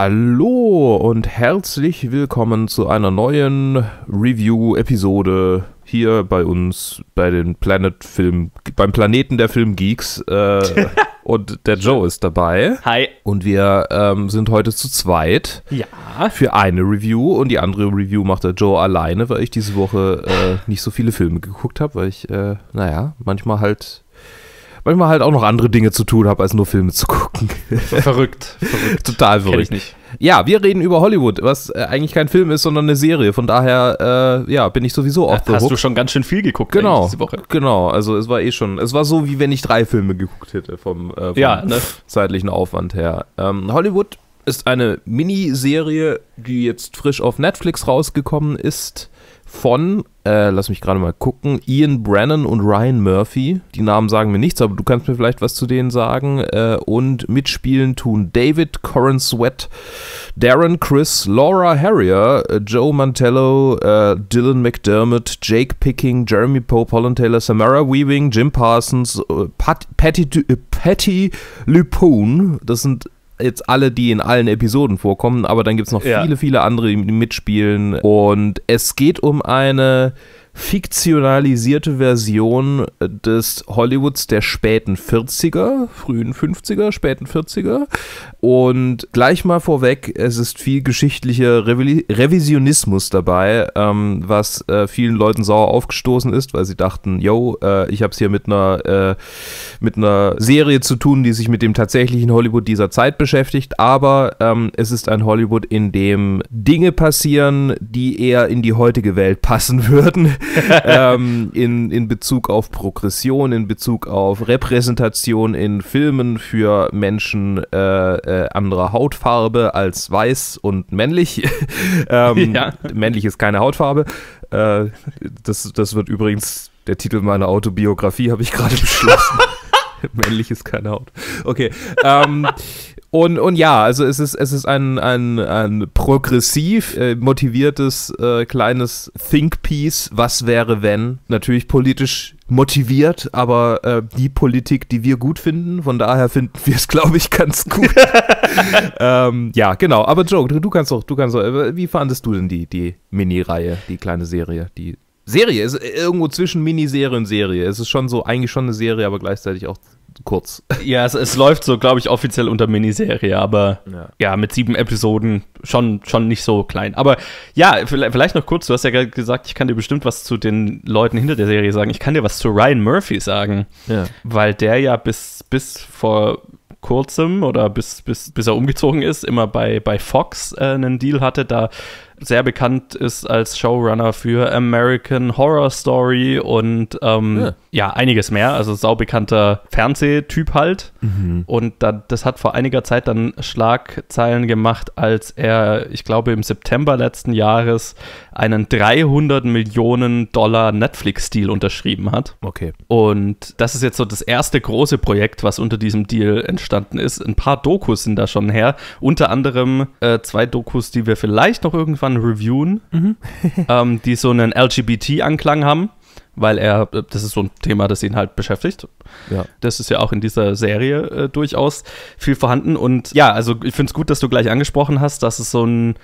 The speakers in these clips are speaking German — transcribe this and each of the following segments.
Hallo und herzlich willkommen zu einer neuen Review-Episode hier bei uns bei den Planet Film, beim Planeten der Filmgeeks. Äh, und der Joe ist dabei. Hi. Und wir ähm, sind heute zu zweit. Ja. Für eine Review und die andere Review macht der Joe alleine, weil ich diese Woche äh, nicht so viele Filme geguckt habe, weil ich, äh, naja, manchmal halt weil ich mal halt auch noch andere Dinge zu tun habe, als nur Filme zu gucken. Verrückt. verrückt. Total verrückt. nicht. Ja, wir reden über Hollywood, was äh, eigentlich kein Film ist, sondern eine Serie. Von daher, äh, ja, bin ich sowieso auch der Hast hook. du schon ganz schön viel geguckt genau, diese Woche? Genau, also es war eh schon, es war so, wie wenn ich drei Filme geguckt hätte vom, äh, vom ja, ne? zeitlichen Aufwand her. Ähm, Hollywood ist eine Miniserie, die jetzt frisch auf Netflix rausgekommen ist, von, äh, lass mich gerade mal gucken, Ian Brennan und Ryan Murphy. Die Namen sagen mir nichts, aber du kannst mir vielleicht was zu denen sagen. Äh, und mitspielen tun David, Corin Sweat, Darren Chris, Laura Harrier, äh, Joe Mantello, äh, Dylan McDermott, Jake Picking, Jeremy Pope, Holland Taylor, Samara Weaving, Jim Parsons, äh, Pat, Patty, äh, Patty Lupone. Das sind jetzt alle, die in allen Episoden vorkommen, aber dann gibt es noch ja. viele, viele andere, die mitspielen. Und es geht um eine fiktionalisierte Version äh, des Hollywoods der späten 40er, frühen 50er, späten 40er. Und gleich mal vorweg, es ist viel geschichtlicher Revi Revisionismus dabei, ähm, was äh, vielen Leuten sauer aufgestoßen ist, weil sie dachten, yo, äh, ich habe es hier mit einer, äh, mit einer Serie zu tun, die sich mit dem tatsächlichen Hollywood dieser Zeit beschäftigt. Aber ähm, es ist ein Hollywood, in dem Dinge passieren, die eher in die heutige Welt passen würden ähm, in, in Bezug auf Progression, in Bezug auf Repräsentation in Filmen für Menschen äh, äh, anderer Hautfarbe als weiß und männlich. ähm, ja. Männlich ist keine Hautfarbe. Äh, das, das wird übrigens der Titel meiner Autobiografie, habe ich gerade beschlossen. männlich ist keine Haut. Okay. Ähm, und, und ja, also es ist, es ist ein, ein, ein progressiv äh, motiviertes äh, kleines Think Piece, was wäre, wenn? Natürlich politisch motiviert, aber äh, die Politik, die wir gut finden, von daher finden wir es, glaube ich, ganz gut. ähm, ja, genau. Aber Joe, du, kannst doch, du kannst doch, äh, wie fandest du denn die, die Mini-Reihe, die kleine Serie, die Serie, ist irgendwo zwischen Miniserie und Serie. Es ist schon so, eigentlich schon eine Serie, aber gleichzeitig auch kurz. Ja, es, es läuft so, glaube ich, offiziell unter Miniserie, aber ja. ja. mit sieben Episoden schon, schon nicht so klein. Aber ja, vielleicht noch kurz, du hast ja gerade gesagt, ich kann dir bestimmt was zu den Leuten hinter der Serie sagen. Ich kann dir was zu Ryan Murphy sagen, ja. weil der ja bis, bis vor kurzem oder bis, bis, bis er umgezogen ist, immer bei, bei Fox äh, einen Deal hatte, da sehr bekannt ist als Showrunner für American Horror Story und ähm, ja. ja. einiges mehr. Also saubekannter Fernsehtyp halt. Mhm. Und dann, das hat vor einiger Zeit dann Schlagzeilen gemacht, als er, ich glaube, im September letzten Jahres einen 300 Millionen Dollar Netflix-Deal unterschrieben hat. Okay. Und das ist jetzt so das erste große Projekt, was unter diesem Deal entstanden ist. Ein paar Dokus sind da schon her. Unter anderem äh, zwei Dokus, die wir vielleicht noch irgendwann irgendwann reviewen, mhm. ähm, die so einen LGBT-Anklang haben, weil er, das ist so ein Thema, das ihn halt beschäftigt. Ja. Das ist ja auch in dieser Serie äh, durchaus viel vorhanden. Und ja, also ich finde es gut, dass du gleich angesprochen hast, dass es so ein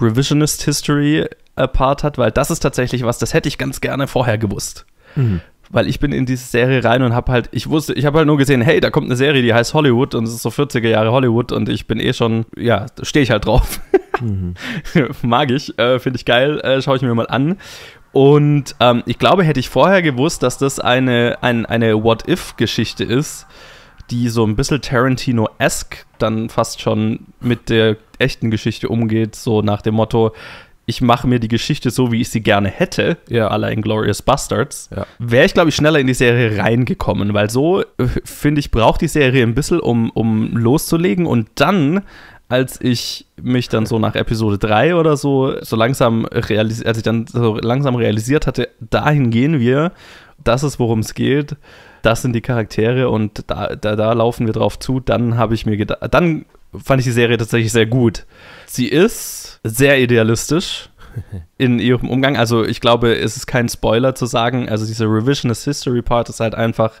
Revisionist History äh, Part hat, weil das ist tatsächlich was, das hätte ich ganz gerne vorher gewusst. Mhm weil ich bin in diese Serie rein und habe halt, ich wusste, ich habe halt nur gesehen, hey, da kommt eine Serie, die heißt Hollywood und es ist so 40er Jahre Hollywood und ich bin eh schon, ja, stehe ich halt drauf. Mhm. Mag ich, äh, finde ich geil, äh, schaue ich mir mal an. Und ähm, ich glaube, hätte ich vorher gewusst, dass das eine, ein, eine What-If-Geschichte ist, die so ein bisschen Tarantino-esque dann fast schon mit der echten Geschichte umgeht, so nach dem Motto, ich mache mir die Geschichte so, wie ich sie gerne hätte, ja. aller Inglorious Bastards, ja. wäre ich, glaube ich, schneller in die Serie reingekommen, weil so, äh, finde ich, braucht die Serie ein bisschen, um, um loszulegen und dann als ich mich dann so nach Episode 3 oder so, so langsam realisiert, als ich dann so langsam realisiert hatte, dahin gehen wir, das ist, worum es geht, das sind die Charaktere und da, da, da laufen wir drauf zu, dann habe ich mir gedacht, dann fand ich die Serie tatsächlich sehr gut. Sie ist sehr idealistisch in ihrem Umgang, also ich glaube, es ist kein Spoiler zu sagen, also diese Revisionist History Part ist halt einfach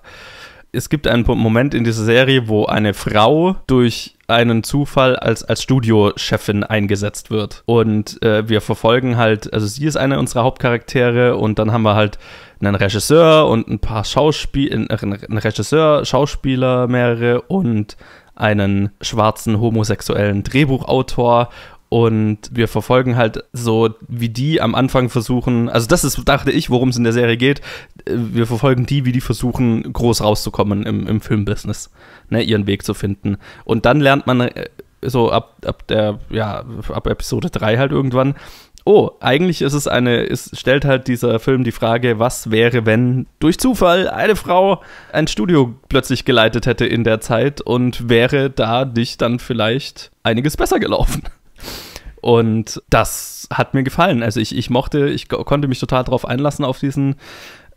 es gibt einen Moment in dieser Serie, wo eine Frau durch einen Zufall als, als Studiochefin eingesetzt wird. Und äh, wir verfolgen halt, also sie ist eine unserer Hauptcharaktere und dann haben wir halt einen Regisseur und ein paar Schauspieler, äh, einen Regisseur, Schauspieler mehrere und einen schwarzen homosexuellen Drehbuchautor und wir verfolgen halt so, wie die am Anfang versuchen, also das ist, dachte ich, worum es in der Serie geht. Äh, wir verfolgen die, wie die versuchen, groß rauszukommen im, im Filmbusiness, ne, ihren Weg zu finden. Und dann lernt man äh, so ab, ab der, ja, ab Episode 3 halt irgendwann, oh, eigentlich ist es eine, es stellt halt dieser Film die Frage, was wäre, wenn durch Zufall eine Frau ein Studio plötzlich geleitet hätte in der Zeit und wäre da dich dann vielleicht einiges besser gelaufen? Und das hat mir gefallen. Also ich, ich mochte, ich konnte mich total darauf einlassen auf diesen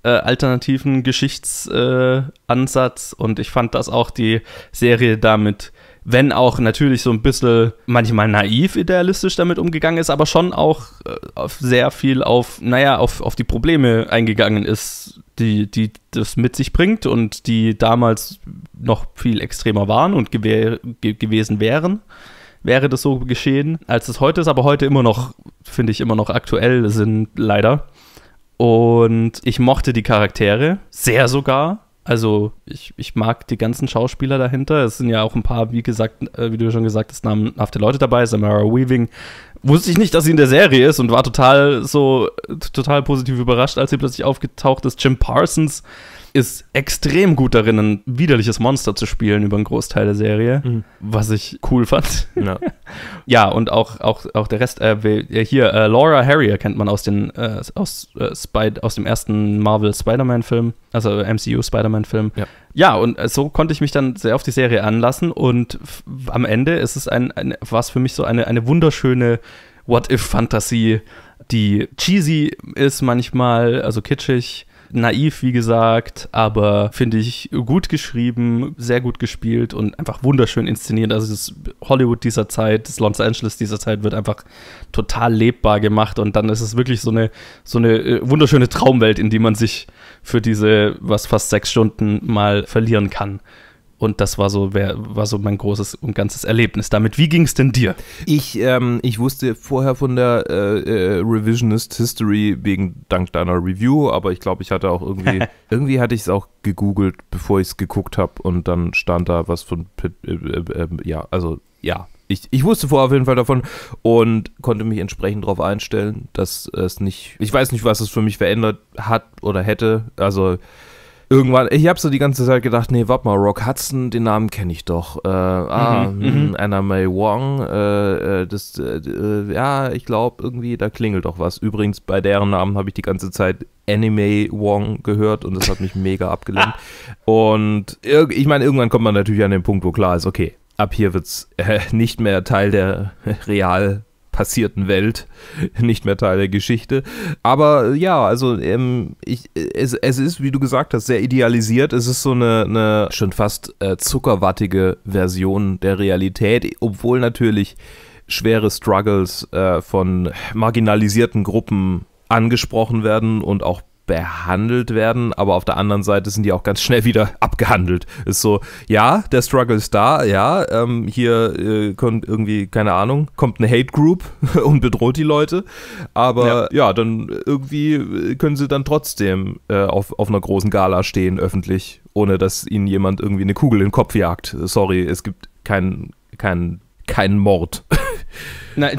äh, alternativen Geschichtsansatz. Äh, und ich fand, dass auch die Serie damit, wenn auch natürlich so ein bisschen manchmal naiv idealistisch damit umgegangen ist, aber schon auch äh, auf sehr viel auf, naja, auf, auf die Probleme eingegangen ist, die, die das mit sich bringt und die damals noch viel extremer waren und gewesen wären wäre das so geschehen, als es heute ist, aber heute immer noch, finde ich, immer noch aktuell sind, leider. Und ich mochte die Charaktere, sehr sogar. Also ich, ich mag die ganzen Schauspieler dahinter. Es sind ja auch ein paar, wie gesagt, äh, wie du schon gesagt hast, namhafte Leute dabei. Samara Weaving wusste ich nicht, dass sie in der Serie ist und war total so total positiv überrascht, als sie plötzlich aufgetaucht ist. Jim Parsons ist extrem gut darin, ein widerliches Monster zu spielen über einen Großteil der Serie, mhm. was ich cool fand. Ja, ja und auch, auch, auch der Rest, äh, äh, hier, äh, Laura Harrier kennt man aus, den, äh, aus, äh, aus dem ersten Marvel Spider-Man-Film, also äh, MCU Spider-Man-Film. Ja. ja. und so konnte ich mich dann sehr auf die Serie anlassen und am Ende ist es ein, ein war es für mich so eine, eine wunderschöne What-If-Fantasie, die cheesy ist manchmal, also kitschig naiv, wie gesagt, aber finde ich gut geschrieben, sehr gut gespielt und einfach wunderschön inszeniert. Also das Hollywood dieser Zeit, das Los Angeles dieser Zeit wird einfach total lebbar gemacht und dann ist es wirklich so eine, so eine äh, wunderschöne Traumwelt, in die man sich für diese, was fast sechs Stunden mal verlieren kann. Und das war so, wär, war so mein großes und ganzes Erlebnis damit. Wie ging es denn dir? Ich, ähm, ich wusste vorher von der äh, äh Revisionist History wegen dank deiner Review, aber ich glaube, ich hatte auch irgendwie, irgendwie hatte ich es auch gegoogelt, bevor ich es geguckt habe und dann stand da was von, äh, äh ähm, ja, also ja, ich, ich, wusste vorher auf jeden Fall davon und konnte mich entsprechend darauf einstellen, dass es nicht, ich weiß nicht, was es für mich verändert hat oder hätte. Also irgendwann, ich habe so die ganze Zeit gedacht, nee, warte mal, Rock Hudson, den Namen kenne ich doch. Äh, ah, mhm, mh, hm, Anna May Wong, äh, äh, das, äh, äh ja, ich glaube, irgendwie, da klingelt doch was. Übrigens, bei deren Namen habe ich die ganze Zeit Anime Wong gehört und das hat mich mega abgelenkt. Und ich meine, irgendwann kommt man natürlich an den Punkt, wo klar ist, okay, ab hier wird es äh, nicht mehr Teil der real passierten Welt nicht mehr Teil der Geschichte. Aber ja, also ähm, ich, es, es ist, wie du gesagt hast, sehr idealisiert. Es ist so eine, eine schon fast äh, zuckerwattige Version der Realität, obwohl natürlich schwere Struggles äh, von marginalisierten Gruppen angesprochen werden und auch behandelt werden, aber auf der anderen Seite sind die auch ganz schnell wieder abgehandelt. Ist so, ja, der Struggle ist da, ja, ähm, hier äh, kommt irgendwie, keine Ahnung, kommt eine Hate Group und bedroht die Leute, aber ja, ja dann irgendwie äh, können sie dann trotzdem äh, auf, auf einer großen Gala stehen, öffentlich, ohne dass ihnen jemand irgendwie eine Kugel in den Kopf jagt. Sorry, es gibt keinen kein, kein Mord. Nein.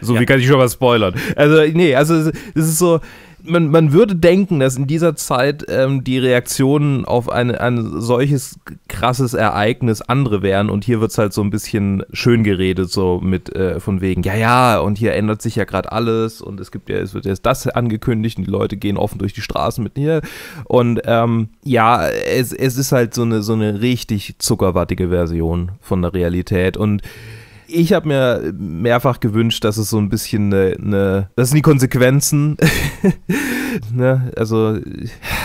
so wie ja. kann ich schon mal spoilern. Also, nee, also es ist so, man, man würde denken, dass in dieser Zeit ähm, die Reaktionen auf ein, ein solches krasses Ereignis andere wären und hier wird es halt so ein bisschen schön geredet, so mit äh, von wegen, ja, ja, und hier ändert sich ja gerade alles und es gibt ja, es wird jetzt das angekündigt und die Leute gehen offen durch die Straßen mit mir. Und ähm, ja, es, es ist halt so eine, so eine richtig zuckerwattige Version von der Realität und ich habe mir mehrfach gewünscht, dass es so ein bisschen eine, ne, das sind die Konsequenzen. ne? Also,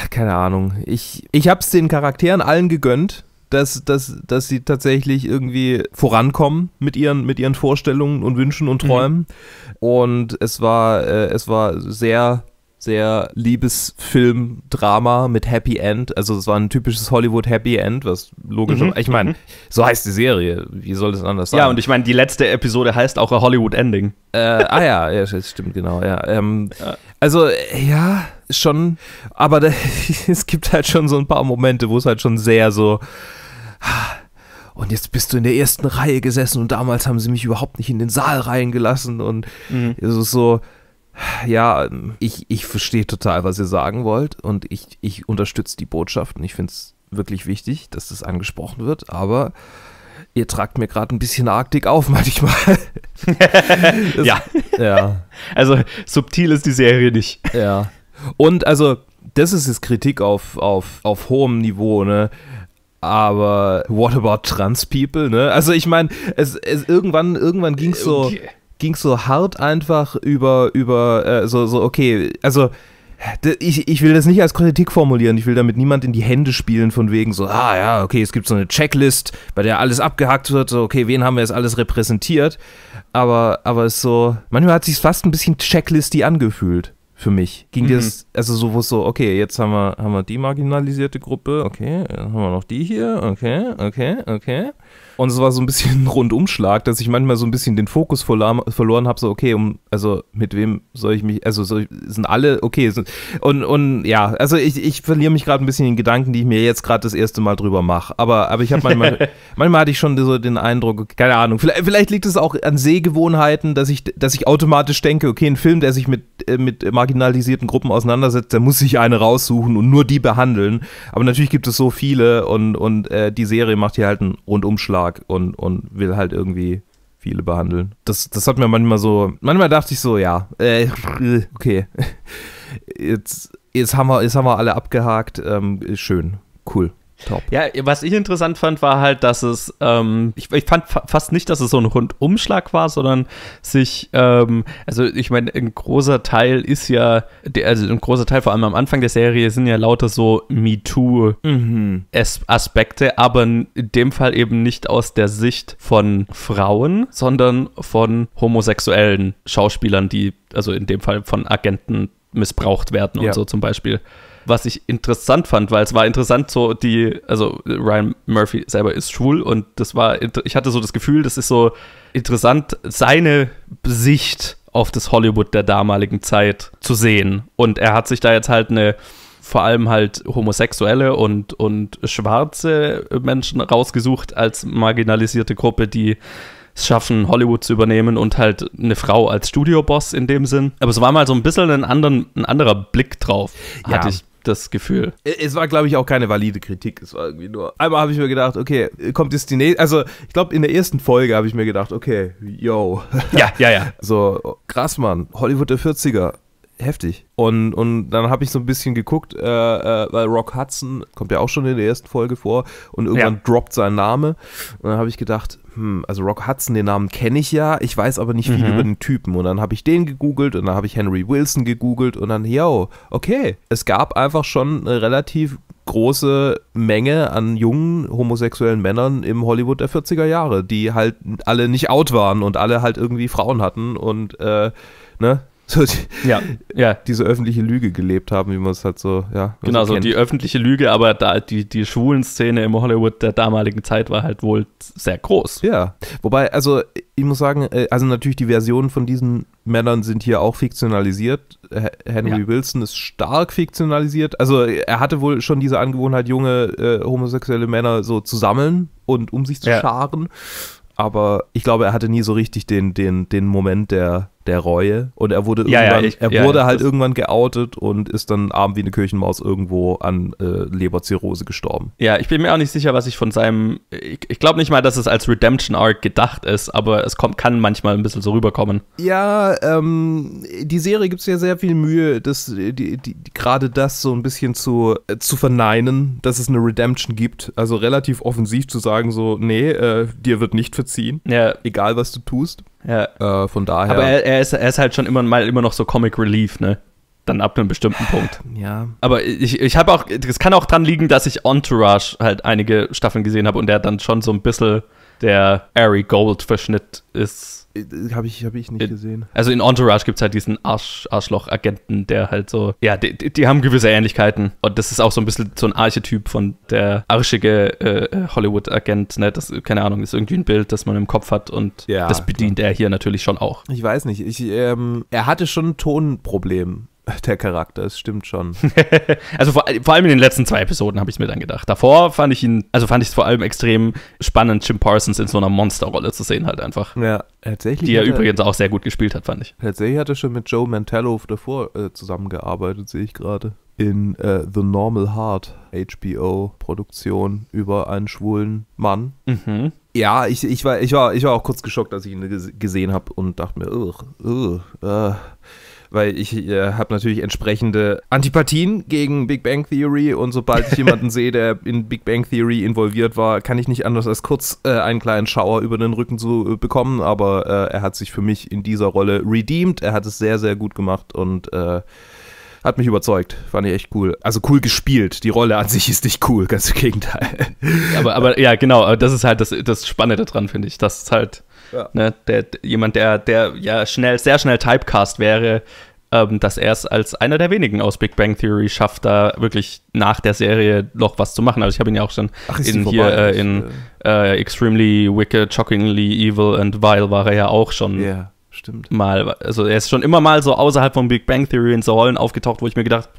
keine Ahnung. Ich, ich habe es den Charakteren allen gegönnt dass, dass, dass sie tatsächlich irgendwie vorankommen mit ihren, mit ihren Vorstellungen und Wünschen und mhm. Träumen. Mhm. Und es war, äh, es war sehr sehr Liebesfilm, Drama mit Happy End. Also es war ein typisches Hollywood Happy End, was logisch. Mhm. Ich meine, mhm. so heißt die Serie. Wie soll das anders sein? Ja, und ich meine, die letzte Episode heißt auch Hollywood Ending. Äh, ah ja, ja, stimmt genau. Ja, ähm, ja. also ja, schon. Aber da, es gibt halt schon so ein paar Momente, wo es halt schon sehr so ah, und jetzt bist du in der ersten Reihe gesessen und damals haben sie mich überhaupt nicht in den Saal reingelassen und mhm. es ist so, ja, ich, ich verstehe total, was ihr sagen wollt und ich, ich unterstütze die Botschaft und ich finde es wirklich wichtig, dass das angesprochen wird, aber ihr tragt mir gerade ein bisschen Arktik auf manchmal. ja. ja. Also subtil ist die Serie nicht. Ja. Und also, das ist jetzt Kritik auf, auf, auf hohem Niveau, ne? Aber what about trans people, ne? Also ich meine, es, es, irgendwann, irgendwann ging es so. Okay ging so hart einfach über, über äh, so, so, okay, also ich, ich will das nicht als Kritik formulieren, ich will damit niemand in die Hände spielen, von wegen so, ah ja, okay, es gibt so eine Checklist, bei der alles abgehackt wird, so, okay, wen haben wir jetzt alles repräsentiert, aber, aber es so, manchmal hat es sich fast ein bisschen checklisty angefühlt für mich. Ging mhm. das, also so, wo so, okay, jetzt haben wir, haben wir die marginalisierte Gruppe, okay, dann haben wir noch die hier, okay, okay, okay. Und es war so ein bisschen ein Rundumschlag, dass ich manchmal so ein bisschen den Fokus verloren habe, so, okay, um, also mit wem soll ich mich, also soll ich, sind alle okay. Sind, und, und ja, also ich, ich verliere mich gerade ein bisschen in Gedanken, die ich mir jetzt gerade das erste Mal drüber mache. Aber, aber ich habe manchmal, manchmal hatte ich schon so den Eindruck, keine Ahnung, vielleicht, vielleicht liegt es auch an Sehgewohnheiten, dass ich, dass ich automatisch denke, okay, ein Film, der sich mit, äh, mit marginalisierten Gruppen auseinandersetzt, der muss sich eine raussuchen und nur die behandeln. Aber natürlich gibt es so viele und, und äh, die Serie macht hier halt einen Rundumschlag. Tag und, und will halt irgendwie viele behandeln. Das, das hat mir manchmal so, manchmal dachte ich so, ja, äh, okay, jetzt, jetzt, haben wir, jetzt haben wir alle abgehakt, ähm, schön, cool. Top. Ja, was ich interessant fand, war halt, dass es, ähm, ich, ich, fand fa fast nicht, dass es so ein Rundumschlag war, sondern sich, ähm, also ich meine, ein großer Teil ist ja, der, also ein großer Teil, vor allem am Anfang der Serie, sind ja lauter so MeToo-Aspekte, mhm. aber in dem Fall eben nicht aus der Sicht von Frauen, sondern von homosexuellen Schauspielern, die, also in dem Fall von Agenten missbraucht werden und ja. so zum Beispiel was ich interessant fand, weil es war interessant, so die, also Ryan Murphy selber ist schwul und das war, ich hatte so das Gefühl, das ist so interessant, seine Sicht auf das Hollywood der damaligen Zeit zu sehen. Und er hat sich da jetzt halt eine vor allem halt homosexuelle und, und schwarze Menschen rausgesucht als marginalisierte Gruppe, die es schaffen, Hollywood zu übernehmen und halt eine Frau als Studioboss in dem Sinn. Aber es war mal so ein bisschen ein, anderen, ein anderer Blick drauf, ja. hatte ich das Gefühl. Äh, es war, glaube ich, auch keine valide Kritik. Es war irgendwie nur. Einmal habe ich mir gedacht, okay, kommt jetzt die nächste. Also, ich glaube, in der ersten Folge habe ich mir gedacht, okay, yo. Ja, ja, ja. So, krass, Mann. Hollywood der 40er heftig. Und, und dann habe ich so ein bisschen geguckt, äh, äh, weil Rock Hudson kommt ja auch schon in der ersten Folge vor und irgendwann ja. droppt sein Name. Und dann habe ich gedacht, hm, also Rock Hudson, den Namen kenne ich ja, ich weiß aber nicht viel mhm. über den Typen. Und dann habe ich den gegoogelt und dann habe ich Henry Wilson gegoogelt und dann, yo, okay, es gab einfach schon eine relativ große Menge an jungen homosexuellen Männern im Hollywood der 40er Jahre, die halt alle nicht out waren und alle halt irgendwie Frauen hatten und äh, ne, so die, ja, ja. diese öffentliche Lüge gelebt haben, wie man es halt so, ja. Also genau, so kennt. die öffentliche Lüge, aber da die, die schwulen Szene im Hollywood der damaligen Zeit war halt wohl sehr groß. Ja, wobei, also ich muss sagen, äh, also natürlich die Versionen von diesen Männern sind hier auch fiktionalisiert. Henry ja. Wilson ist stark fiktionalisiert. Also er hatte wohl schon diese Angewohnheit, junge äh, homosexuelle Männer so zu sammeln und um sich zu ja. scharen. Aber ich glaube, er hatte nie so richtig den, den, den Moment der der Reue. Und er wurde, irgendwann, ja, ich, er ja, wurde halt irgendwann geoutet und ist dann arm wie eine Kirchenmaus irgendwo an äh, Leberzirrhose gestorben. Ja, ich bin mir auch nicht sicher, was ich von seinem. Ich, ich glaube nicht mal, dass es als Redemption Arc gedacht ist, aber es kommt, kann manchmal ein bisschen so rüberkommen. Ja, ähm, die Serie gibt es ja sehr viel Mühe, das, die, die, die gerade das so ein bisschen zu, äh, zu verneinen, dass es eine Redemption gibt. Also relativ offensiv zu sagen, so, nee, äh, dir wird nicht verziehen. Ja. Egal, was du tust. Ja. Äh, von daher. Aber er, er, ist, er ist halt schon immer mal immer noch so Comic Relief, ne? Dann ab einem bestimmten Punkt. Ja. Aber ich, ich habe auch, es kann auch dran liegen, dass ich Entourage halt einige Staffeln gesehen habe und der dann schon so ein bisschen der Ari Gold-Verschnitt ist. Äh, Habe ich, hab ich nicht in, gesehen. Also in Entourage gibt es halt diesen Arsch, Arschloch-Agenten, der halt so. Ja, die, die, die, haben gewisse Ähnlichkeiten. Und das ist auch so ein bisschen so ein Archetyp von der arschige äh, äh, Hollywood-Agent. Ne? Das, keine Ahnung, ist irgendwie ein Bild, das man im Kopf hat. Und ja, das bedient klar. er hier natürlich schon auch. Ich weiß nicht. Ich, ähm, er hatte schon ein Tonproblem der Charakter, es stimmt schon. also vor, vor, allem in den letzten zwei Episoden habe ich mir dann gedacht. Davor fand ich ihn, also fand ich es vor allem extrem spannend, Jim Parsons in so einer Monsterrolle zu sehen, halt einfach. Ja, tatsächlich. Die er übrigens auch sehr gut gespielt hat, fand ich. Tatsächlich hat er schon mit Joe Mantello davor äh, zusammengearbeitet, sehe ich gerade. In äh, The Normal Heart, HBO-Produktion über einen schwulen Mann. Mhm. Ja, ich, ich, war, ich, war, ich war auch kurz geschockt, als ich ihn gesehen habe und dachte mir, ugh, ugh, äh. Uh weil ich äh, habe natürlich entsprechende Antipathien gegen Big Bang Theory und sobald ich jemanden sehe, der in Big Bang Theory involviert war, kann ich nicht anders als kurz äh, einen kleinen Schauer über den Rücken zu äh, bekommen, aber äh, er hat sich für mich in dieser Rolle redeemed, er hat es sehr, sehr gut gemacht und äh, hat mich überzeugt. Fand ich echt cool. Also cool gespielt. Die Rolle an sich ist nicht cool, ganz im Gegenteil. Aber, aber ja, genau. Das ist halt das, das Spannende daran, finde ich. Das ist halt ja. Ne, der, jemand, der, der ja schnell, sehr schnell Typecast wäre, ähm, dass er es als einer der wenigen aus Big Bang Theory schafft, da wirklich nach der Serie noch was zu machen. Also ich habe ihn ja auch schon Ach, in hier äh, in äh, äh, Extremely Wicked, Shockingly Evil and Vile war er ja auch schon. Yeah. Stimmt. Mal, also er ist schon immer mal so außerhalb von Big Bang Theory in so Rollen aufgetaucht, wo ich mir gedacht,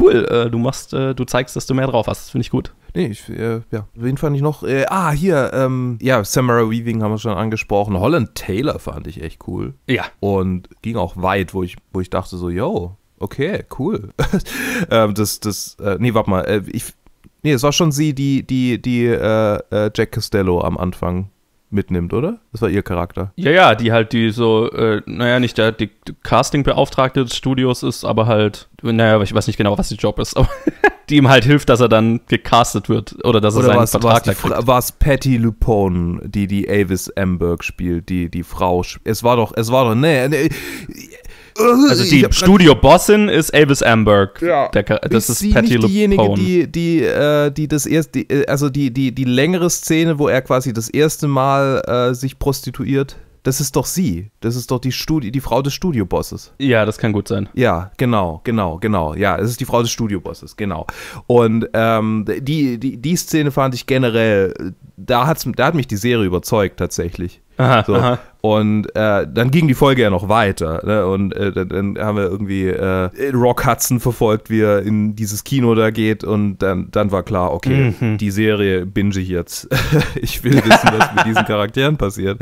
cool, äh, du machst, äh, du zeigst, dass du mehr drauf hast. Das Finde ich gut. Nee, ich, äh, ja. Wen fand ich noch? Äh, ah, hier, ähm, ja, Samara Weaving haben wir schon angesprochen. Holland Taylor fand ich echt cool. Ja. Und ging auch weit, wo ich, wo ich dachte so, yo, okay, cool. ähm, das, das, äh, nee, warte mal, äh, ich, nee, es war schon sie, die, die, die, äh, äh, Jack Costello am Anfang mitnimmt, oder? Das war ihr Charakter. Ja, ja, die halt die so, äh, naja, nicht der die Casting-Beauftragte des Studios ist, aber halt, naja, ich weiß nicht genau, was die Job ist, aber die ihm halt hilft, dass er dann gecastet wird oder dass oder er seinen war's, Vertrag war's da War es Patty Lupone, die die Avis Amberg spielt, die die Frau? Es war doch, es war doch, nee, nee also die Studio-Bossin ist Avis Amberg. Ja. Der, das ist, ist Patty nicht diejenige, Lapone. die, die, äh, die das erste, äh, also die, die, die längere Szene, wo er quasi das erste Mal äh, sich prostituiert. Das ist doch sie. Das ist doch die, Studi die Frau des Studiobosses. Ja, das kann gut sein. Ja, genau, genau, genau. Ja, es ist die Frau des Studiobosses, genau. Und ähm, die, die, die Szene fand ich generell, da, hat's, da hat mich die Serie überzeugt tatsächlich. Aha, so. aha. Und äh, dann ging die Folge ja noch weiter. Ne? Und äh, dann, haben wir irgendwie äh, Rock Hudson verfolgt, wie er in dieses Kino da geht. Und dann, dann war klar, okay, mhm. die Serie binge ich jetzt. ich will wissen, was mit diesen Charakteren passiert.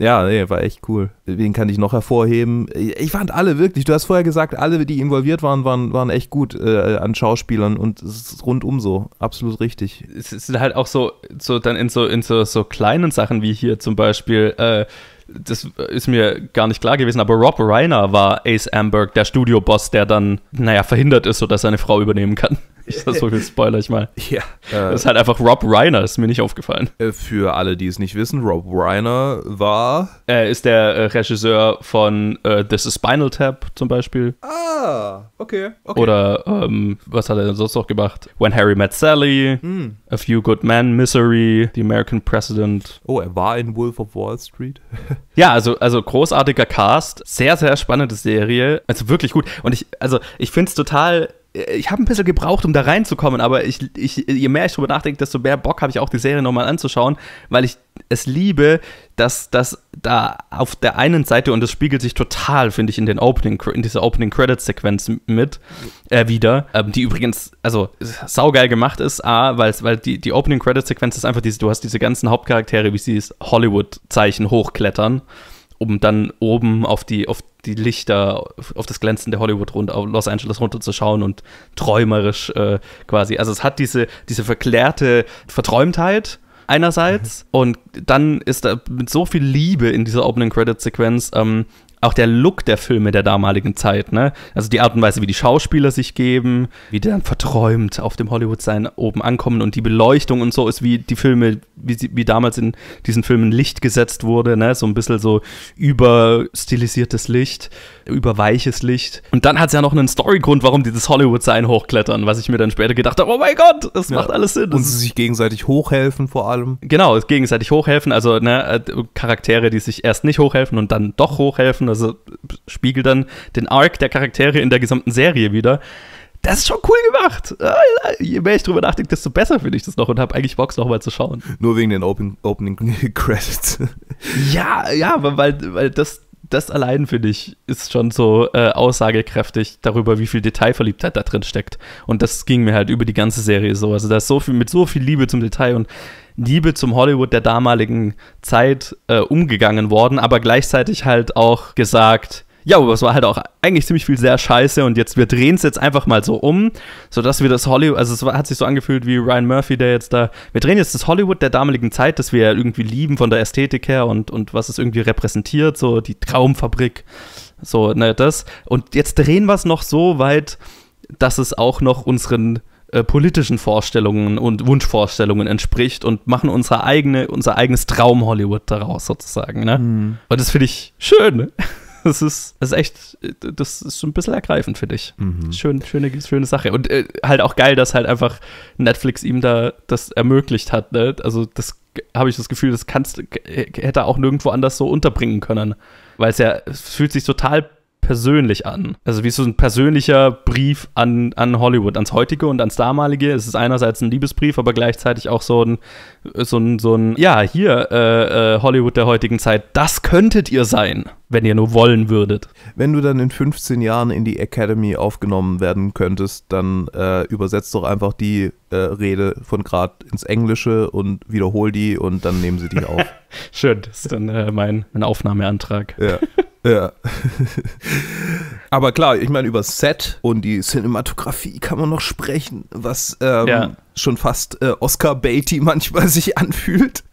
Ja, nee, war echt cool. Wen kann ich noch hervorheben? Ich fand alle wirklich, du hast vorher gesagt, alle, die involviert waren, waren, waren echt gut äh, an Schauspielern. Und es ist rundum so. Absolut richtig. Es sind halt auch so, so dann in so, in so, so kleinen Sachen wie hier zum Beispiel äh, das ist mir gar nicht klar gewesen, aber Rob Reiner war Ace Amberg, der Studioboss, der dann, naja, verhindert ist, sodass seine Frau übernehmen kann. Ich, so viel spoiler ich mal. Ja. Äh, das ist halt einfach Rob Reiner, ist mir nicht aufgefallen. Äh, für alle, die es nicht wissen, Rob Reiner war. Er ist der äh, Regisseur von äh, This is Spinal Tap zum Beispiel. Ah, okay. okay. Oder ähm, was hat er denn sonst noch gemacht? When Harry Met Sally, mm. A Few Good Men, Misery, The American President. Oh, er war in Wolf of Wall Street. ja, also, also großartiger Cast. Sehr, sehr spannende Serie. Also wirklich gut. Und ich, also ich finde es total äh, ich habe ein bisschen gebraucht, um da reinzukommen, aber ich, ich, je mehr ich drüber nachdenke, desto mehr Bock habe ich auch, die Serie nochmal anzuschauen, weil ich es liebe, dass, dass da auf der einen Seite, und das spiegelt sich total, finde ich, in, den Opening, in dieser opening Credits sequenz mit äh, wieder, ähm, die übrigens, also saugeil gemacht ist, A, weil, die, die opening Credits sequenz ist einfach diese, du hast diese ganzen Hauptcharaktere, wie sie es Hollywood-Zeichen hochklettern um dann oben auf die, auf die Lichter, auf das Glänzen der Hollywood runter, auf Los Angeles runterzuschauen und träumerisch äh, quasi. Also es hat diese, diese verklärte Verträumtheit einerseits mhm. und dann ist da mit so viel Liebe in dieser Opening Credit Sequenz ähm, auch der Look der Filme der damaligen Zeit, ne? Also die Art und Weise, wie die Schauspieler sich geben, wie die dann verträumt auf dem Hollywood-Sein oben ankommen und die Beleuchtung und so ist, wie die Filme, wie, sie, wie damals in diesen Filmen Licht gesetzt wurde, ne? So ein bisschen so überstilisiertes Licht, überweiches Licht. Und dann hat es ja noch einen Storygrund, warum die das Hollywood-Sein hochklettern, was ich mir dann später gedacht habe, oh mein Gott, das ja. macht alles Sinn. Und sie sich gegenseitig hochhelfen vor allem. Genau, gegenseitig hochhelfen, also ne, äh, Charaktere, die sich erst nicht hochhelfen und dann doch hochhelfen laufen. Also spiegelt dann den Arc der Charaktere in der gesamten Serie wieder. Das ist schon cool gemacht. Ah, je mehr ich drüber nachdenke, desto besser finde ich das noch und habe eigentlich Bock, nochmal zu schauen. Nur wegen den Open Opening Credits. Ja, ja, weil, weil das das allein, finde ich, ist schon so äh, aussagekräftig darüber, wie viel Detailverliebtheit da drin steckt. Und das ging mir halt über die ganze Serie so. Also da ist so viel, mit so viel Liebe zum Detail und Liebe zum Hollywood der damaligen Zeit äh, umgegangen worden, aber gleichzeitig halt auch gesagt, ja, aber es war halt auch eigentlich ziemlich viel sehr scheiße und jetzt, wir drehen es jetzt einfach mal so um, sodass wir das Hollywood, also es war, hat sich so angefühlt wie Ryan Murphy, der jetzt da, wir drehen jetzt das Hollywood der damaligen Zeit, das wir ja irgendwie lieben von der Ästhetik her und, und was es irgendwie repräsentiert, so die Traumfabrik, so, ne, das. Und jetzt drehen wir es noch so weit, dass es auch noch unseren äh, politischen Vorstellungen und Wunschvorstellungen entspricht und machen unsere eigene, unser eigenes Traum-Hollywood daraus sozusagen. Ne? Mhm. Und das finde ich schön. Ne? Das ist, das ist echt, das ist so ein bisschen ergreifend, finde ich. Mhm. Schön, schöne, schöne Sache. Und äh, halt auch geil, dass halt einfach Netflix ihm da das ermöglicht hat. Ne? Also, das habe ich das Gefühl, das kannst, äh, hätte er auch nirgendwo anders so unterbringen können. Weil es ja, es fühlt sich total persönlich an. Also wie so ein persönlicher Brief an, an Hollywood, ans heutige und ans damalige. Es ist einerseits ein Liebesbrief, aber gleichzeitig auch so ein, so ein, so ein ja, hier, äh, äh, Hollywood der heutigen Zeit, das könntet ihr sein wenn ihr nur wollen würdet. Wenn du dann in 15 Jahren in die Academy aufgenommen werden könntest, dann äh, übersetzt doch einfach die äh, Rede von Grad ins Englische und wiederhol die und dann nehmen sie die auf. Schön, das ist dann äh, mein, mein Aufnahmeantrag. Ja. Ja. Aber klar, ich meine, über Set und die Cinematografie kann man noch sprechen, was ähm, ja. schon fast äh, Oscar Beatty manchmal sich anfühlt.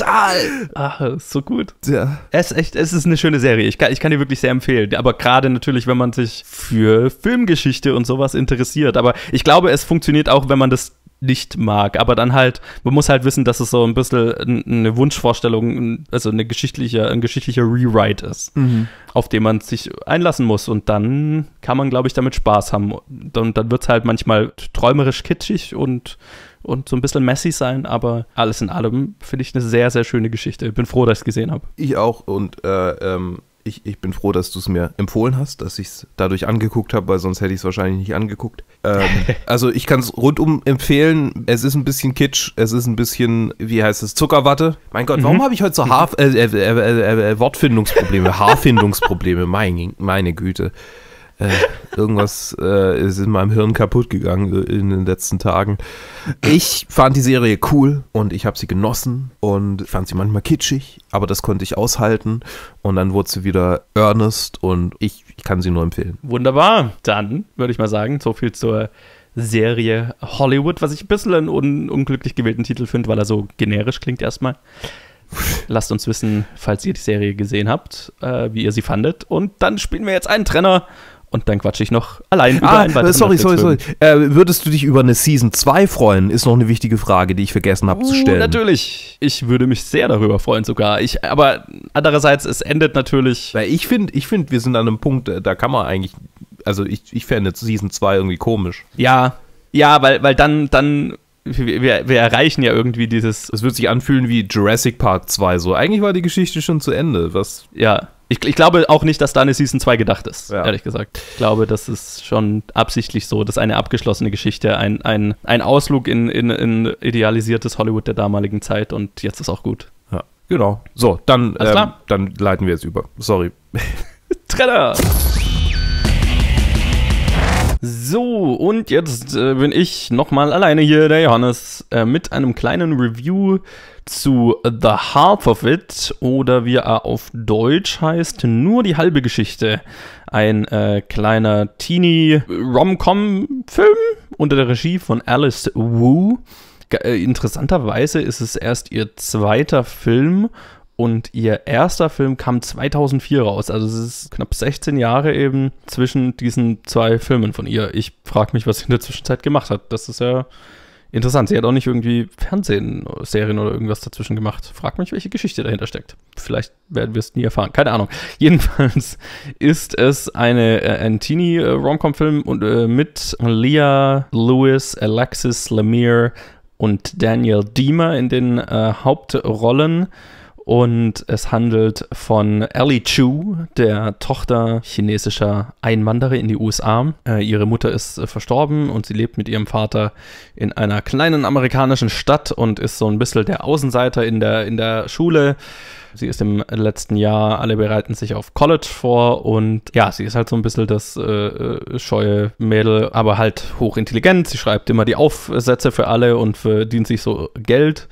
Total. Ach, ist so gut. Ja. Es, echt, es ist eine schöne Serie. Ich kann, ich kann die wirklich sehr empfehlen. Aber gerade natürlich, wenn man sich für Filmgeschichte und sowas interessiert. Aber ich glaube, es funktioniert auch, wenn man das nicht mag. Aber dann halt, man muss halt wissen, dass es so ein bisschen eine Wunschvorstellung, also eine geschichtliche, ein geschichtlicher Rewrite ist, mhm. auf den man sich einlassen muss. Und dann kann man, glaube ich, damit Spaß haben. Und dann, dann wird es halt manchmal träumerisch kitschig und und so ein bisschen messy sein, aber alles in allem finde ich eine sehr, sehr schöne Geschichte. Ich bin froh, dass ich es gesehen habe. Ich auch und äh, ähm, ich, ich bin froh, dass du es mir empfohlen hast, dass ich es dadurch angeguckt habe, weil sonst hätte ich es wahrscheinlich nicht angeguckt. Ähm, also ich kann es rundum empfehlen. Es ist ein bisschen Kitsch, es ist ein bisschen, wie heißt es, Zuckerwatte. Mein Gott, warum mhm. habe ich heute so Haar, äh äh, äh, äh, äh, Wortfindungsprobleme, Haarfindungsprobleme? Mein, meine Güte. Äh, irgendwas äh, ist in meinem Hirn kaputt gegangen in den letzten Tagen. Ich fand die Serie cool und ich habe sie genossen und fand sie manchmal kitschig, aber das konnte ich aushalten und dann wurde sie wieder earnest und ich, ich kann sie nur empfehlen. Wunderbar, dann würde ich mal sagen, so viel zur Serie Hollywood, was ich ein bisschen einen un unglücklich gewählten Titel finde, weil er so generisch klingt erstmal. Lasst uns wissen, falls ihr die Serie gesehen habt, äh, wie ihr sie fandet. Und dann spielen wir jetzt einen Trenner und dann quatsche ich noch allein über ah, einen weiteren Sorry, sorry, sorry. Äh, würdest du dich über eine Season 2 freuen? Ist noch eine wichtige Frage, die ich vergessen habe uh, zu stellen. Natürlich. Ich würde mich sehr darüber freuen sogar. Ich, aber andererseits, es endet natürlich. Weil ich finde, ich find, wir sind an einem Punkt, äh, da kann man eigentlich. Also ich, ich fände Season 2 irgendwie komisch. Ja. Ja, weil, weil dann, dann wir, wir, erreichen ja irgendwie dieses. Es wird sich anfühlen wie Jurassic Park 2 so. Eigentlich war die Geschichte schon zu Ende. Was. Ja. Ich, ich, glaube auch nicht, dass da eine Season 2 gedacht ist, ja. ehrlich gesagt. Ich glaube, das ist schon absichtlich so, dass eine abgeschlossene Geschichte, ein, ein, ein Ausflug in, in, in idealisiertes Hollywood der damaligen Zeit und jetzt ist auch gut. Ja, genau. So, dann, ähm, dann leiten wir jetzt über. Sorry. Trailer! So, und jetzt äh, bin ich nochmal alleine hier, der Johannes, äh, mit einem kleinen Review zu The Half of It oder wie er auf Deutsch heißt, nur die halbe Geschichte. Ein äh, kleiner Teenie-Rom-Com-Film unter der Regie von Alice Wu. Äh, interessanterweise ist es erst ihr zweiter Film und ihr erster Film kam 2004 raus. Also es ist knapp 16 Jahre eben zwischen diesen zwei Filmen von ihr. Ich frage mich, was sie in der Zwischenzeit gemacht hat. Das ist ja interessant. Sie hat auch nicht irgendwie Fernsehen, Serien oder irgendwas dazwischen gemacht. Frag mich, welche Geschichte dahinter steckt. Vielleicht werden wir es nie erfahren. Keine Ahnung. Jedenfalls ist es eine, äh, ein Teenie-Romcom-Film und äh, mit Leah Lewis, Alexis Lemire und Daniel Diemer in den äh, Hauptrollen. Und es handelt von Ellie Chu, der Tochter chinesischer Einwanderer in die USA. Äh, ihre Mutter ist äh, verstorben und sie lebt mit ihrem Vater in einer kleinen amerikanischen Stadt und ist so ein bisschen der Außenseiter in der, in der Schule. Sie ist im letzten Jahr, alle bereiten sich auf College vor und ja, sie ist halt so ein bisschen das äh, äh scheue Mädel, aber halt hochintelligent. Sie schreibt immer die Aufsätze für alle und verdient sich so Geld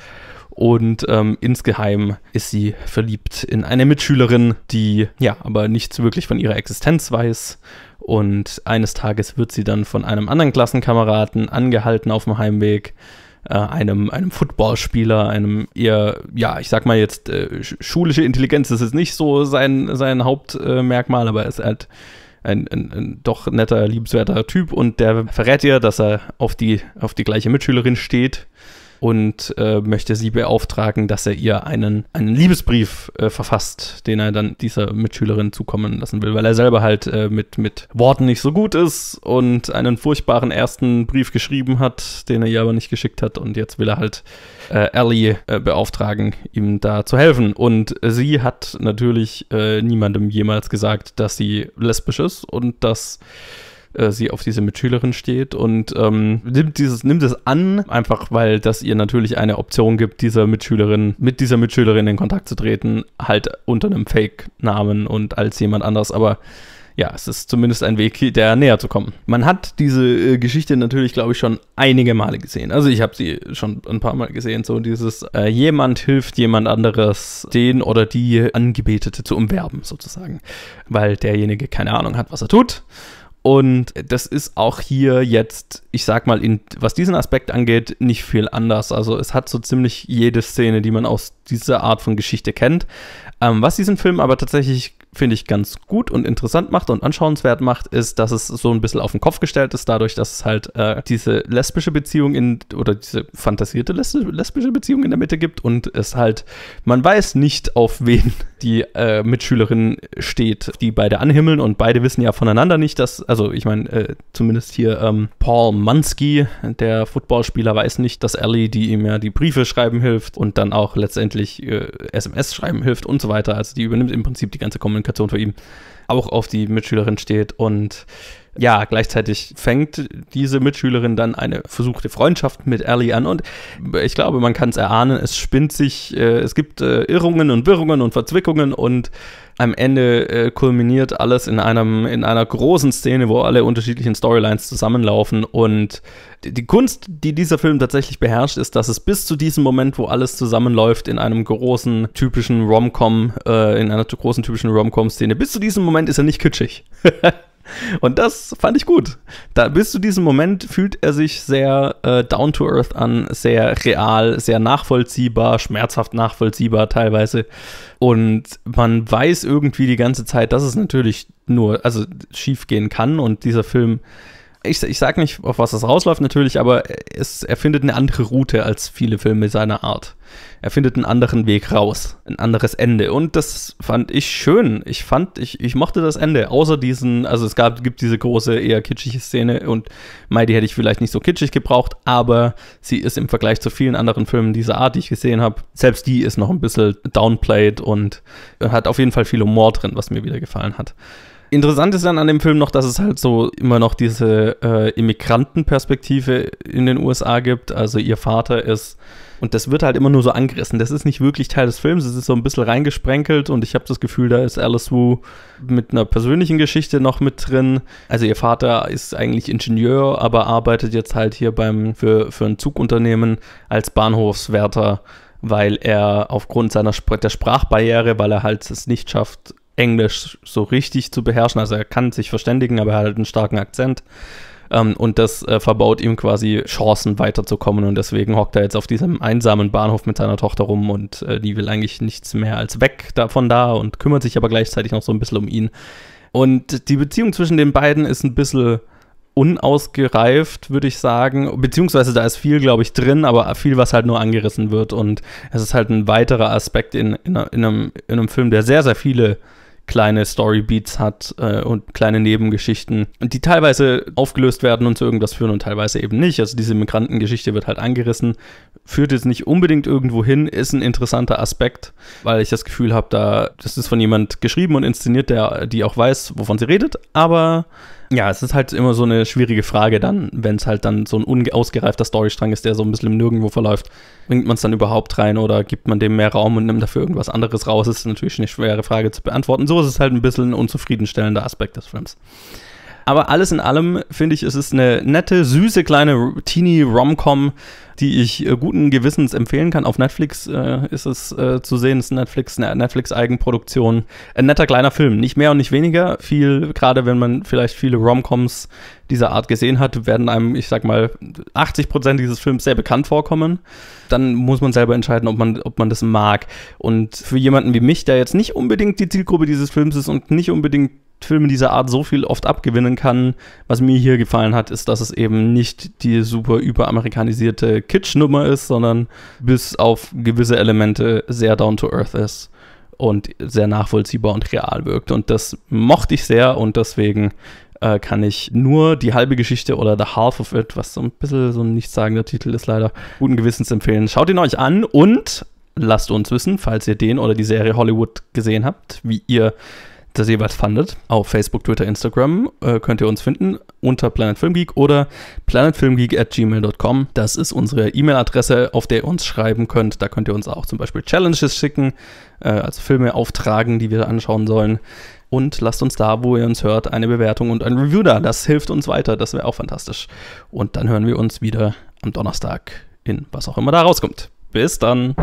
und ähm, insgeheim ist sie verliebt in eine Mitschülerin, die ja aber nichts wirklich von ihrer Existenz weiß. Und eines Tages wird sie dann von einem anderen Klassenkameraden angehalten auf dem Heimweg äh, einem, einem Footballspieler, einem eher, ja, ich sag mal jetzt, äh, schulische Intelligenz ist jetzt nicht so sein, sein Hauptmerkmal, äh, aber er ist halt ein, ein, ein, doch netter, liebenswerter Typ und der verrät ihr, dass er auf die, auf die gleiche Mitschülerin steht und äh, möchte sie beauftragen, dass er ihr einen, einen Liebesbrief äh, verfasst, den er dann dieser Mitschülerin zukommen lassen will, weil er selber halt äh, mit, mit Worten nicht so gut ist und einen furchtbaren ersten Brief geschrieben hat, den er ihr aber nicht geschickt hat und jetzt will er halt äh, Ellie äh, beauftragen, ihm da zu helfen. Und sie hat natürlich äh, niemandem jemals gesagt, dass sie lesbisch ist und dass äh, sie auf diese Mitschülerin steht und ähm, nimmt dieses, nimmt es an, einfach weil das ihr natürlich eine Option gibt, dieser Mitschülerin, mit dieser Mitschülerin in Kontakt zu treten, halt unter einem Fake-Namen und als jemand anders, aber ja, es ist zumindest ein Weg, der näher zu kommen. Man hat diese äh, Geschichte natürlich, glaube ich, schon einige Male gesehen. Also ich habe sie schon ein paar Mal gesehen, so dieses äh, jemand hilft jemand anderes, den oder die Angebetete zu umwerben, sozusagen, weil derjenige keine Ahnung hat, was er tut und das ist auch hier jetzt, ich sag mal, in, was diesen Aspekt angeht, nicht viel anders. Also es hat so ziemlich jede Szene, die man aus dieser Art von Geschichte kennt. Ähm, was diesen Film aber tatsächlich finde ich, ganz gut und interessant macht und anschauenswert macht, ist, dass es so ein bisschen auf den Kopf gestellt ist, dadurch, dass es halt äh, diese lesbische Beziehung in oder diese fantasierte les lesbische Beziehung in der Mitte gibt und es halt, man weiß nicht, auf wen die äh, Mitschülerin steht, die beide anhimmeln und beide wissen ja voneinander nicht, dass, also ich meine, äh, zumindest hier ähm, Paul Mansky, der Footballspieler, weiß nicht, dass Ellie, die ihm ja die Briefe schreiben hilft und dann auch letztendlich SMS äh, schreiben hilft und so weiter. Also die übernimmt im Prinzip die ganze Kommunikation Kommunikation von ihm auch auf die Mitschülerin steht und ja, gleichzeitig fängt diese Mitschülerin dann eine versuchte Freundschaft mit Ellie an und ich glaube, man kann es erahnen, es spinnt sich, äh, es gibt äh, Irrungen und Wirrungen und Verzwickungen und am Ende äh, kulminiert alles in einem in einer großen Szene, wo alle unterschiedlichen Storylines zusammenlaufen und die, Kunst, die dieser Film tatsächlich beherrscht, ist, dass es bis zu diesem Moment, wo alles zusammenläuft, in einem großen typischen Rom-Com, äh, in einer großen typischen Rom-Com-Szene, bis zu diesem Moment ist er nicht kitschig. Und das fand ich gut. Da, bis zu diesem Moment fühlt er sich sehr äh, down to earth an, sehr real, sehr nachvollziehbar, schmerzhaft nachvollziehbar teilweise. Und man weiß irgendwie die ganze Zeit, dass es natürlich nur, also schief gehen kann und dieser Film ich, ich sage nicht, auf was das rausläuft natürlich, aber es, er findet eine andere Route als viele Filme seiner Art. Er findet einen anderen Weg raus, ein anderes Ende. Und das fand ich schön. Ich fand, ich, ich mochte das Ende. Außer diesen, also es gab, gibt diese große, eher kitschige Szene und Mighty hätte ich vielleicht nicht so kitschig gebraucht, aber sie ist im Vergleich zu vielen anderen Filmen dieser Art, die ich gesehen habe, selbst die ist noch ein bisschen downplayed und hat auf jeden Fall viel Humor drin, was mir wieder gefallen hat. Interessant ist dann an dem Film noch, dass es halt so immer noch diese äh, Immigrantenperspektive in den USA gibt. Also ihr Vater ist, und das wird halt immer nur so angerissen. Das ist nicht wirklich Teil des Films, es ist so ein bisschen reingesprenkelt und ich habe das Gefühl, da ist Alice Wu mit einer persönlichen Geschichte noch mit drin. Also ihr Vater ist eigentlich Ingenieur, aber arbeitet jetzt halt hier beim, für, für ein Zugunternehmen als Bahnhofswärter weil er aufgrund seiner Sp der Sprachbarriere, weil er halt es nicht schafft, Englisch so richtig zu beherrschen. Also er kann sich verständigen, aber er hat halt einen starken Akzent. Ähm, und das äh, verbaut ihm quasi Chancen weiterzukommen. Und deswegen hockt er jetzt auf diesem einsamen Bahnhof mit seiner Tochter rum und äh, die will eigentlich nichts mehr als weg davon da und kümmert sich aber gleichzeitig noch so ein bisschen um ihn. Und die Beziehung zwischen den beiden ist ein bisschen unausgereift, würde ich sagen. Beziehungsweise da ist viel, glaube ich, drin, aber viel, was halt nur angerissen wird. Und es ist halt ein weiterer Aspekt in, in, in, einem, in einem Film, der sehr, sehr viele kleine Storybeats hat äh, und kleine Nebengeschichten, die teilweise aufgelöst werden und zu irgendwas führen und teilweise eben nicht. Also diese Migrantengeschichte wird halt angerissen, führt jetzt nicht unbedingt irgendwo hin, ist ein interessanter Aspekt, weil ich das Gefühl habe, da das ist von jemand geschrieben und inszeniert, der die auch weiß, wovon sie redet, aber ja, es ist halt immer so eine schwierige Frage dann, wenn es halt dann so ein unausgereifter Storystrang ist, der so ein bisschen im Nirgendwo verläuft. Bringt man es dann überhaupt rein oder gibt man dem mehr Raum und nimmt dafür irgendwas anderes raus? ist natürlich eine schwere Frage zu beantworten. So ist es halt ein bisschen ein unzufriedenstellender Aspekt des Films. Aber alles in allem finde ich, es ist eine nette, süße kleine Teenie-Rom-Com die ich äh, guten Gewissens empfehlen kann. Auf Netflix äh, ist es äh, zu sehen, ist Netflix, eine Netflix-Eigenproduktion. Ein netter kleiner Film, nicht mehr und nicht weniger. Viel, gerade wenn man vielleicht viele Romcoms dieser Art gesehen hat, werden einem, ich sag mal, 80 Prozent dieses Films sehr bekannt vorkommen. Dann muss man selber entscheiden, ob man, ob man das mag. Und für jemanden wie mich, der jetzt nicht unbedingt die Zielgruppe dieses Films ist und nicht unbedingt Filme dieser Art so viel oft abgewinnen kann. Was mir hier gefallen hat, ist, dass es eben nicht die super überamerikanisierte Kitschnummer ist, sondern bis auf gewisse Elemente sehr down to earth ist und sehr nachvollziehbar und real wirkt. Und das mochte ich sehr und deswegen äh, kann ich nur die halbe Geschichte oder The Half of It, was so ein bisschen so ein nichtssagender Titel ist, leider guten Gewissens empfehlen. Schaut ihn euch an und lasst uns wissen, falls ihr den oder die Serie Hollywood gesehen habt, wie ihr das jeweils fandet. Auf Facebook, Twitter, Instagram äh, könnt ihr uns finden unter Planet Film Geek oder at gmail.com. Das ist unsere E-Mail-Adresse, auf der ihr uns schreiben könnt. Da könnt ihr uns auch zum Beispiel Challenges schicken, äh, also Filme auftragen, die wir anschauen sollen. Und lasst uns da, wo ihr uns hört, eine Bewertung und ein Review da. Das hilft uns weiter. Das wäre auch fantastisch. Und dann hören wir uns wieder am Donnerstag in was auch immer da rauskommt. Bis dann.